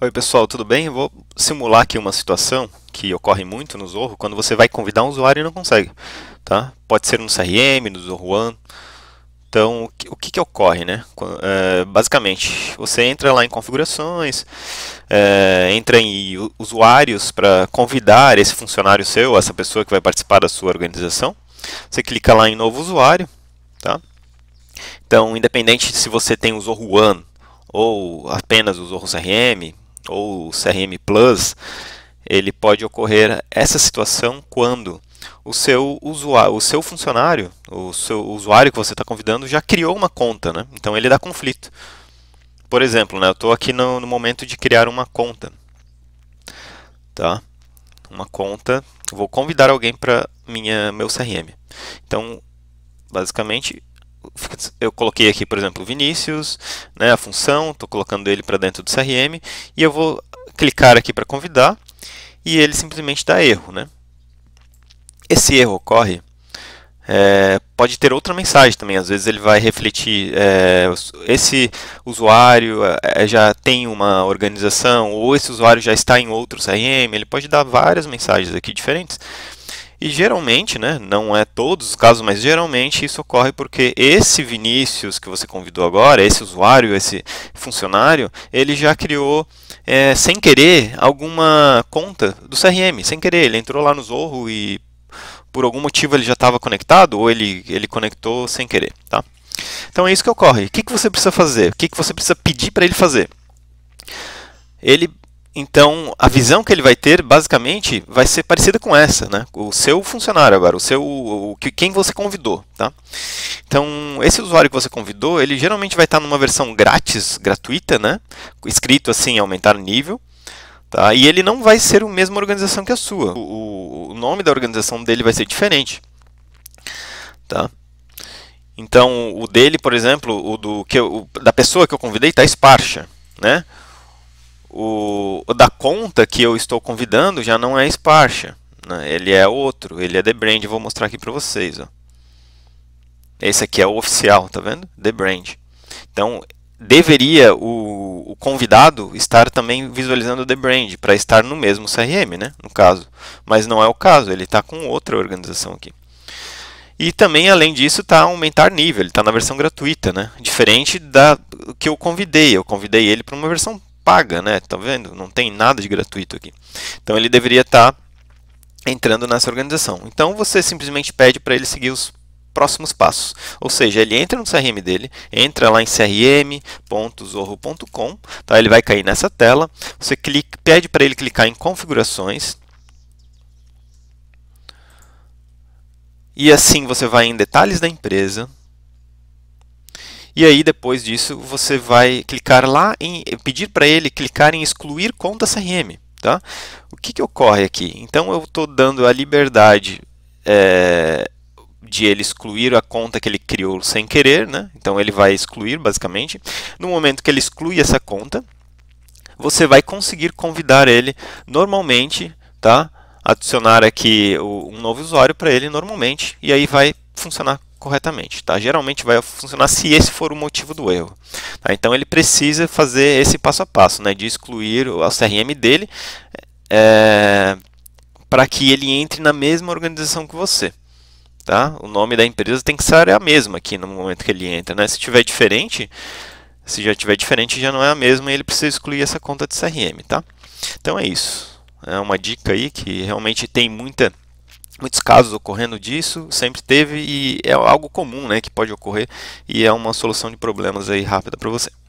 Oi pessoal, tudo bem? vou simular aqui uma situação que ocorre muito no Zorro quando você vai convidar um usuário e não consegue. Tá? Pode ser no CRM, no Zorro One. Então, o que, o que, que ocorre? Né? É, basicamente, você entra lá em configurações, é, entra em usuários para convidar esse funcionário seu, essa pessoa que vai participar da sua organização. Você clica lá em novo usuário. Tá? Então, independente se você tem o Zorro One ou apenas o Zorro CRM, ou CRM Plus, ele pode ocorrer essa situação quando o seu usuário, o seu funcionário, o seu usuário que você está convidando já criou uma conta, né? Então ele dá conflito. Por exemplo, né, eu estou aqui no, no, momento de criar uma conta, tá? Uma conta, vou convidar alguém para minha meu CRM. Então, basicamente, eu coloquei aqui, por exemplo, Vinícius, né, a função, estou colocando ele para dentro do CRM, e eu vou clicar aqui para convidar, e ele simplesmente dá erro. Né? Esse erro ocorre, é, pode ter outra mensagem também, às vezes ele vai refletir, é, esse usuário é, é, já tem uma organização, ou esse usuário já está em outro CRM, ele pode dar várias mensagens aqui diferentes, e geralmente, né, não é todos os casos, mas geralmente isso ocorre porque esse Vinícius que você convidou agora, esse usuário, esse funcionário, ele já criou, é, sem querer, alguma conta do CRM, sem querer. Ele entrou lá no Zorro e por algum motivo ele já estava conectado ou ele, ele conectou sem querer. Tá? Então é isso que ocorre. O que, que você precisa fazer? O que, que você precisa pedir para ele fazer? Ele então, a visão que ele vai ter, basicamente, vai ser parecida com essa, né? O seu funcionário agora, o seu, o, quem você convidou, tá? Então, esse usuário que você convidou, ele geralmente vai estar numa versão grátis, gratuita, né? Escrito assim, aumentar nível, tá? E ele não vai ser a mesma organização que a sua. O, o nome da organização dele vai ser diferente, tá? Então, o dele, por exemplo, o do que eu, da pessoa que eu convidei está Esparcha, né? o, o da conta que eu estou convidando já não é Sparcha. Né? Ele é outro, ele é The Brand. Vou mostrar aqui para vocês. Ó. Esse aqui é o oficial, tá vendo? The Brand. Então, deveria o, o, convidado estar também visualizando The Brand para estar no mesmo CRM, né? No caso, mas não é o caso. Ele está com outra organização aqui. E também, além disso, está aumentar nível. Ele está na versão gratuita, né? Diferente da que eu convidei. Eu convidei ele para uma versão paga, né? Tá vendo? Não tem nada de gratuito aqui. Então ele deveria estar tá entrando nessa organização. Então você simplesmente pede para ele seguir os próximos passos. Ou seja, ele entra no CRM dele, entra lá em crm.zorro.com, tá? Ele vai cair nessa tela. Você clica, pede para ele clicar em configurações. E assim você vai em detalhes da empresa, e aí, depois disso, você vai clicar lá em pedir para ele clicar em excluir conta CRM. Tá? O que, que ocorre aqui? Então, eu estou dando a liberdade é, de ele excluir a conta que ele criou sem querer. Né? Então, ele vai excluir, basicamente. No momento que ele exclui essa conta, você vai conseguir convidar ele normalmente, tá? adicionar aqui um novo usuário para ele normalmente, e aí vai funcionar corretamente. Tá? Geralmente vai funcionar se esse for o motivo do erro. Tá? Então ele precisa fazer esse passo a passo, né? de excluir o CRM dele é, para que ele entre na mesma organização que você. Tá? O nome da empresa tem que ser a mesma aqui no momento que ele entra. Né? Se tiver diferente, se já tiver diferente, já não é a mesma e ele precisa excluir essa conta de CRM. Tá? Então é isso. É uma dica aí que realmente tem muita muitos casos ocorrendo disso, sempre teve e é algo comum, né, que pode ocorrer e é uma solução de problemas aí rápida para você.